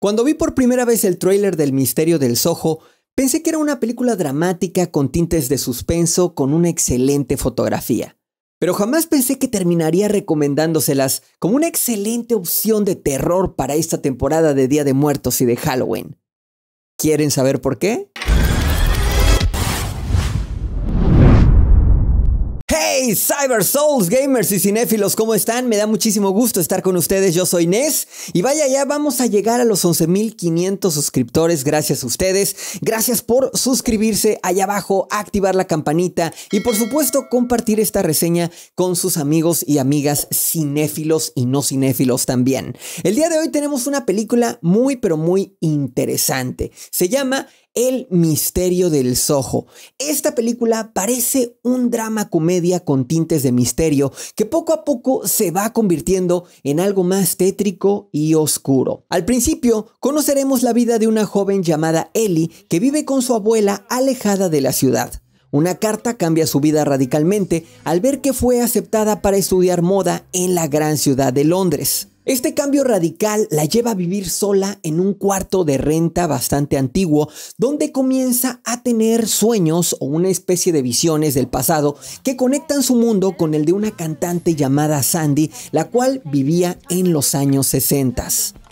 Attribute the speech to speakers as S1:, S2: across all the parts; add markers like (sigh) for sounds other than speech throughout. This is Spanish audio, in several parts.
S1: Cuando vi por primera vez el tráiler del Misterio del Soho, pensé que era una película dramática con tintes de suspenso con una excelente fotografía. Pero jamás pensé que terminaría recomendándoselas como una excelente opción de terror para esta temporada de Día de Muertos y de Halloween. ¿Quieren saber por qué? Hey, Cyber Souls gamers y cinéfilos, ¿cómo están? Me da muchísimo gusto estar con ustedes. Yo soy Nes y vaya ya vamos a llegar a los 11500 suscriptores gracias a ustedes. Gracias por suscribirse allá abajo, activar la campanita y por supuesto compartir esta reseña con sus amigos y amigas cinéfilos y no cinéfilos también. El día de hoy tenemos una película muy pero muy interesante. Se llama el misterio del Soho. Esta película parece un drama comedia con tintes de misterio que poco a poco se va convirtiendo en algo más tétrico y oscuro. Al principio, conoceremos la vida de una joven llamada Ellie que vive con su abuela alejada de la ciudad. Una carta cambia su vida radicalmente al ver que fue aceptada para estudiar moda en la gran ciudad de Londres. Este cambio radical la lleva a vivir sola en un cuarto de renta bastante antiguo, donde comienza a tener sueños o una especie de visiones del pasado que conectan su mundo con el de una cantante llamada Sandy, la cual vivía en los años 60.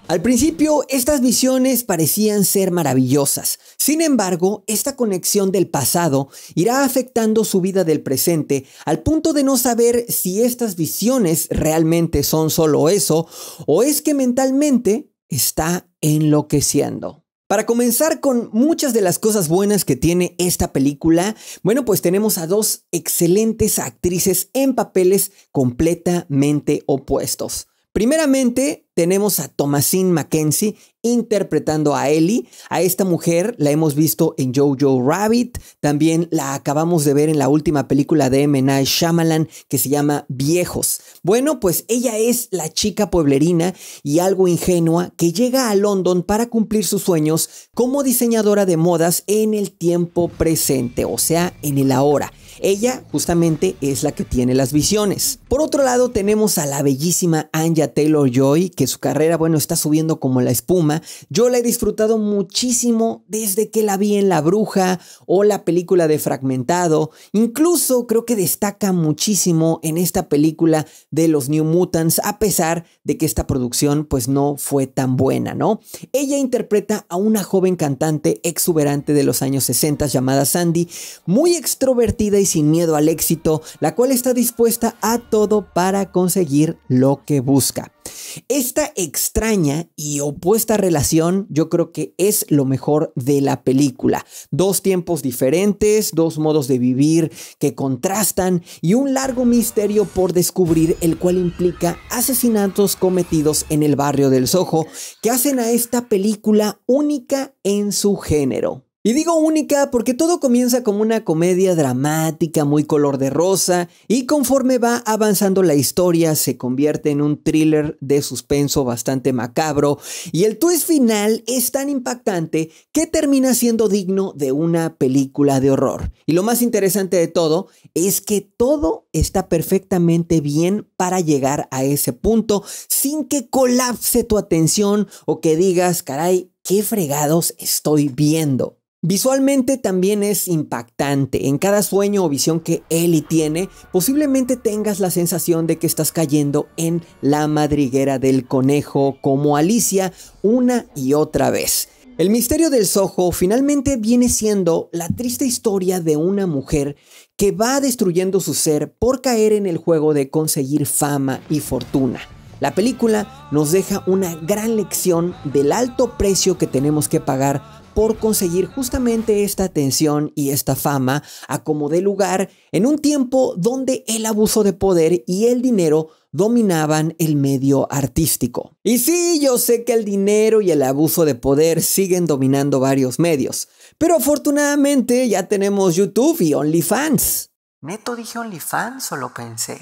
S1: Al principio, estas visiones parecían ser maravillosas. Sin embargo, esta conexión del pasado irá afectando su vida del presente al punto de no saber si estas visiones realmente son solo eso o es que mentalmente está enloqueciendo. Para comenzar con muchas de las cosas buenas que tiene esta película, bueno, pues tenemos a dos excelentes actrices en papeles completamente opuestos. Primeramente, tenemos a Thomasine McKenzie interpretando a Ellie. A esta mujer la hemos visto en Jojo Rabbit. También la acabamos de ver en la última película de M. Night Shyamalan que se llama Viejos. Bueno, pues ella es la chica pueblerina y algo ingenua que llega a London para cumplir sus sueños como diseñadora de modas en el tiempo presente, o sea, en el ahora ella justamente es la que tiene las visiones. Por otro lado tenemos a la bellísima Anja Taylor-Joy, que su carrera, bueno, está subiendo como la espuma. Yo la he disfrutado muchísimo desde que la vi en La Bruja o la película de Fragmentado. Incluso creo que destaca muchísimo en esta película de los New Mutants, a pesar de que esta producción pues no fue tan buena, ¿no? Ella interpreta a una joven cantante exuberante de los años 60 llamada Sandy, muy extrovertida y sin miedo al éxito, la cual está dispuesta a todo para conseguir lo que busca. Esta extraña y opuesta relación yo creo que es lo mejor de la película. Dos tiempos diferentes, dos modos de vivir que contrastan y un largo misterio por descubrir el cual implica asesinatos cometidos en el barrio del Soho que hacen a esta película única en su género. Y digo única porque todo comienza como una comedia dramática muy color de rosa y conforme va avanzando la historia se convierte en un thriller de suspenso bastante macabro y el twist final es tan impactante que termina siendo digno de una película de horror. Y lo más interesante de todo es que todo está perfectamente bien para llegar a ese punto sin que colapse tu atención o que digas, caray, ¿qué fregados estoy viendo? Visualmente también es impactante. En cada sueño o visión que Eli tiene, posiblemente tengas la sensación de que estás cayendo en la madriguera del conejo como Alicia una y otra vez. El misterio del Soho finalmente viene siendo la triste historia de una mujer que va destruyendo su ser por caer en el juego de conseguir fama y fortuna. La película nos deja una gran lección del alto precio que tenemos que pagar por conseguir justamente esta atención y esta fama a como de lugar en un tiempo donde el abuso de poder y el dinero dominaban el medio artístico. Y sí, yo sé que el dinero y el abuso de poder siguen dominando varios medios, pero afortunadamente ya tenemos YouTube y OnlyFans. ¿Neto dije OnlyFans solo pensé?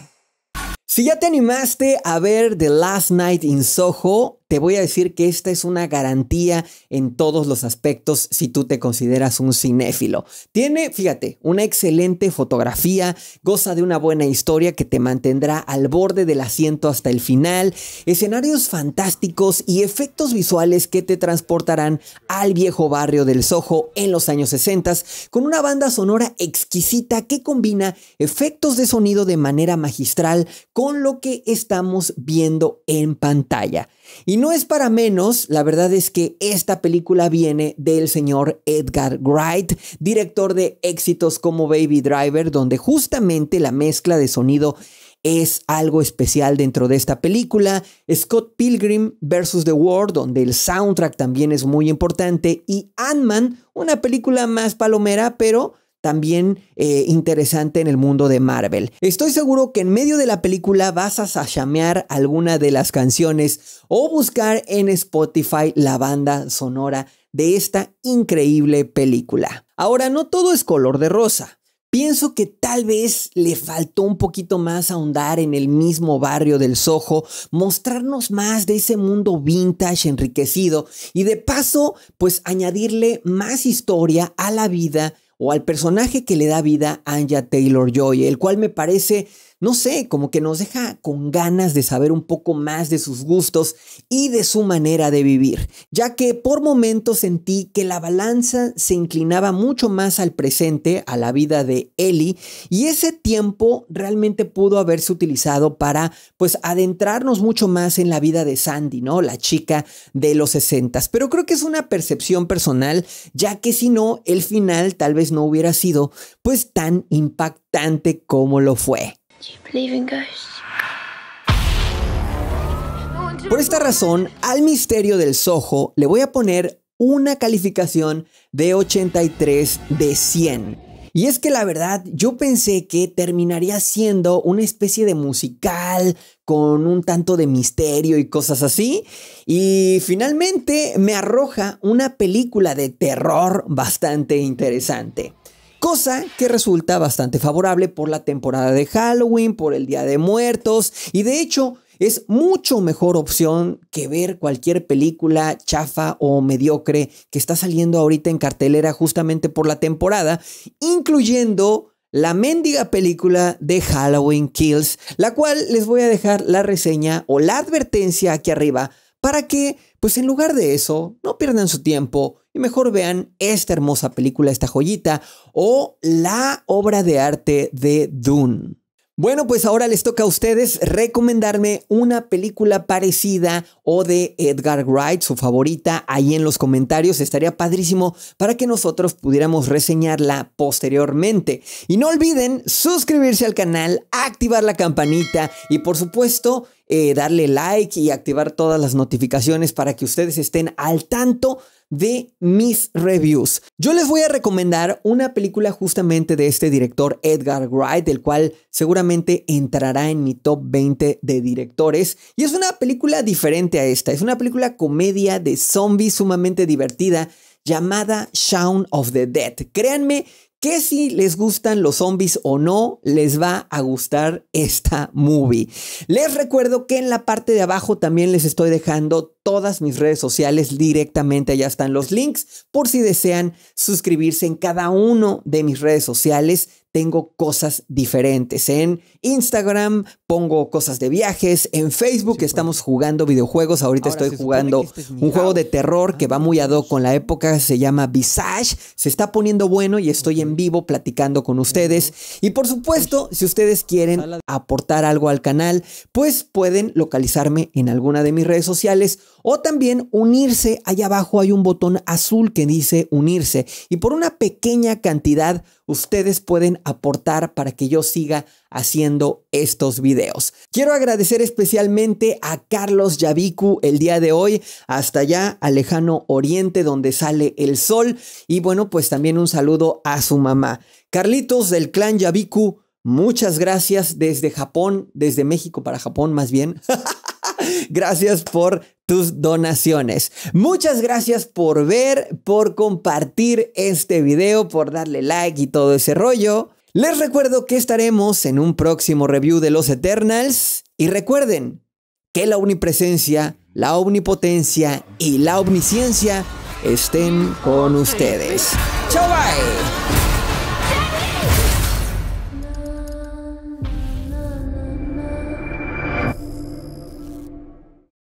S1: Si ya te animaste a ver The Last Night in Soho, te voy a decir que esta es una garantía en todos los aspectos si tú te consideras un cinéfilo. Tiene, fíjate, una excelente fotografía, goza de una buena historia que te mantendrá al borde del asiento hasta el final, escenarios fantásticos y efectos visuales que te transportarán al viejo barrio del Soho en los años 60, con una banda sonora exquisita que combina efectos de sonido de manera magistral con lo que estamos viendo en pantalla. Y no es para menos, la verdad es que esta película viene del señor Edgar Wright, director de éxitos como Baby Driver, donde justamente la mezcla de sonido es algo especial dentro de esta película. Scott Pilgrim vs. The World, donde el soundtrack también es muy importante. Y Ant-Man, una película más palomera, pero también eh, interesante en el mundo de Marvel. Estoy seguro que en medio de la película vas a sashamear alguna de las canciones o buscar en Spotify la banda sonora de esta increíble película. Ahora, no todo es color de rosa. Pienso que tal vez le faltó un poquito más ahondar en el mismo barrio del Soho, mostrarnos más de ese mundo vintage enriquecido y de paso, pues añadirle más historia a la vida o al personaje que le da vida a Anja Taylor Joy, el cual me parece no sé, como que nos deja con ganas de saber un poco más de sus gustos y de su manera de vivir, ya que por momentos sentí que la balanza se inclinaba mucho más al presente, a la vida de Ellie, y ese tiempo realmente pudo haberse utilizado para pues adentrarnos mucho más en la vida de Sandy, ¿no? La chica de los 60. Pero creo que es una percepción personal, ya que si no, el final tal vez no hubiera sido pues tan impactante como lo fue. Por esta razón, al misterio del Soho le voy a poner una calificación de 83 de 100. Y es que la verdad, yo pensé que terminaría siendo una especie de musical con un tanto de misterio y cosas así. Y finalmente me arroja una película de terror bastante interesante cosa que resulta bastante favorable por la temporada de Halloween, por el Día de Muertos y de hecho es mucho mejor opción que ver cualquier película chafa o mediocre que está saliendo ahorita en cartelera justamente por la temporada, incluyendo la mendiga película de Halloween Kills, la cual les voy a dejar la reseña o la advertencia aquí arriba para que, pues en lugar de eso, no pierdan su tiempo y mejor vean esta hermosa película, esta joyita o la obra de arte de Dune. Bueno, pues ahora les toca a ustedes recomendarme una película parecida o de Edgar Wright, su favorita, ahí en los comentarios. Estaría padrísimo para que nosotros pudiéramos reseñarla posteriormente. Y no olviden suscribirse al canal, activar la campanita y por supuesto eh, darle like y activar todas las notificaciones para que ustedes estén al tanto de mis reviews. Yo les voy a recomendar una película justamente de este director Edgar Wright, del cual seguramente entrará en mi top 20 de directores. Y es una película diferente a esta, es una película comedia de zombies sumamente divertida llamada Shaun of the Dead. Créanme que si les gustan los zombies o no, les va a gustar esta movie. Les recuerdo que en la parte de abajo también les estoy dejando todas mis redes sociales directamente, allá están los links, por si desean suscribirse en cada uno de mis redes sociales tengo cosas diferentes. En Instagram pongo cosas de viajes, en Facebook pues. estamos jugando videojuegos, ahorita estoy jugando este un juego de terror que va ah, muy ado con la época, se llama Visage, se está poniendo bueno y estoy en vivo platicando con ustedes. Y por supuesto, pues, si ustedes quieren aportar algo al canal, pues pueden localizarme en alguna de mis redes sociales o también unirse, allá abajo hay un botón azul que dice unirse. Y por una pequeña cantidad ustedes pueden aportar para que yo siga haciendo estos videos. Quiero agradecer especialmente a Carlos Yabiku el día de hoy, hasta allá al lejano oriente donde sale el sol. Y bueno, pues también un saludo a su mamá. Carlitos del clan Yabiku, muchas gracias desde Japón, desde México para Japón más bien. (laughs) Gracias por tus donaciones. Muchas gracias por ver, por compartir este video, por darle like y todo ese rollo. Les recuerdo que estaremos en un próximo review de los Eternals y recuerden que la omnipresencia, la omnipotencia y la omnisciencia estén con ustedes. ¡Chao, bye!